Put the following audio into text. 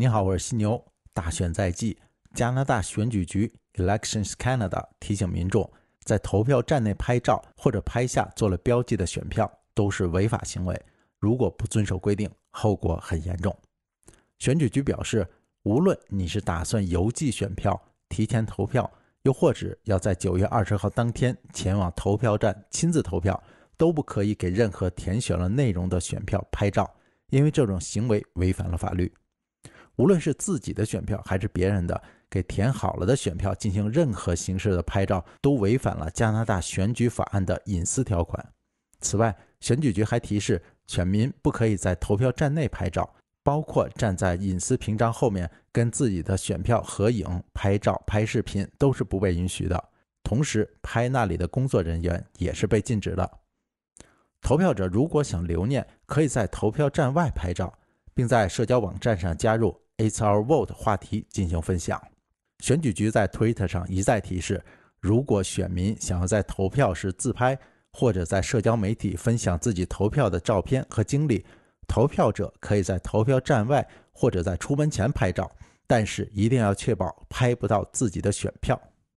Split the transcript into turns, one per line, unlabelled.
你好，我是犀牛。大选在即，加拿大选举局 Elections Canada 提醒民众，在投票站内拍照或者拍下做了标记的选票都是违法行为。如果不遵守规定，后果很严重。选举局表示，无论你是打算邮寄选票、提前投票，又或者要在九月二十号当天前往投票站亲自投票，都不可以给任何填选了内容的选票拍照，因为这种行为违反了法律。无论是自己的选票还是别人的，给填好了的选票进行任何形式的拍照，都违反了加拿大选举法案的隐私条款。此外，选举局还提示，选民不可以在投票站内拍照，包括站在隐私屏障后面跟自己的选票合影、拍照、拍视频都是不被允许的。同时，拍那里的工作人员也是被禁止的。投票者如果想留念，可以在投票站外拍照，并在社交网站上加入。It's our vote 话题进行分享。选举局在 Twitter 上一再提示，如果选民想要在投票时自拍或者在社交媒体分享自己投票的照片和经历，投票者可以在投票站外或者在出门前拍照，但是一定要确保拍不到自己的选票。